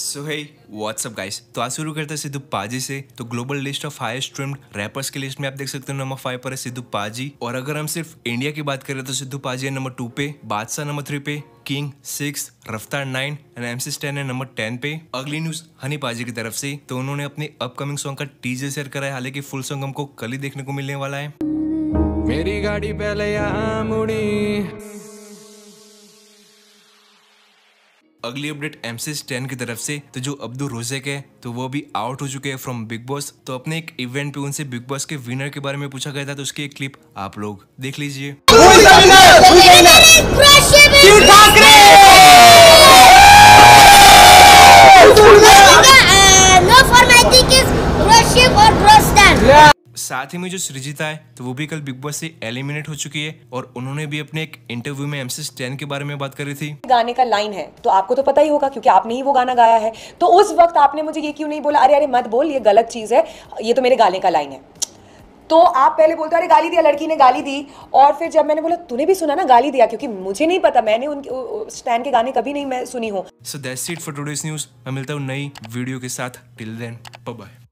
सो है WhatsApp guys तो आज शुरू करते हैं सिद्धू पाजी से तो global list of highest streamed rappers की लिस्ट में आप देख सकते हो नंबर फाइव पर है सिद्धू पाजी और अगर हम सिर्फ इंडिया की बात करें तो सिद्धू पाजी है नंबर टू पे बादशाह नंबर थ्री पे King six Raftaar nine and MC Stan है नंबर टेन पे अगली न्यूज हनी पाजी की तरफ से तो उन्होंने अपने अपकमिंग सॉन्ग का टीजर शेयर करा है हालांकि फुल सॉन्ग हमको कल ही देखने को मिलने वाला है मेरी गाड़ी पहले यहाँ मुड़ी अगली अपडेट एमसीस टेन की तरफ से तो जो अब्दू रोजेक है तो वो भी आउट हो चुके हैं फ्रॉम बिग बॉस तो अपने एक इवेंट पे उनसे बिग बॉस के विनर के बारे में पूछा गया था तो उसकी एक क्लिप आप लोग देख लीजिए साथ ही में जो सृजिता है तो वो भी कल बिग बॉस से एलिमिनेट हो चुकी है और उन्होंने भी अपने एक इंटरव्यू में एमसी टेन के बारे में बात करी थी गाने का लाइन है तो आपको तो पता ही होगा क्योंकि आपने ही वो गाना गाया है तो उस वक्त आपने मुझे ये क्यों नहीं बोला अरे अरे मत बोल ये गलत चीज़ है ये तो मेरे गाने का लाइन है तो आप पहले बोलते अरे गाली दिया लड़की ने गाली दी और फिर जब मैंने बोला तूने भी सुना ना गाली दिया क्योंकि मुझे नहीं पता मैंने उनके स्टैंड के गाने कभी नहीं मैं सुनी हूँ so that's it for today's news मैं मिलता हूँ नई वीडियो के साथ टिल देन बाय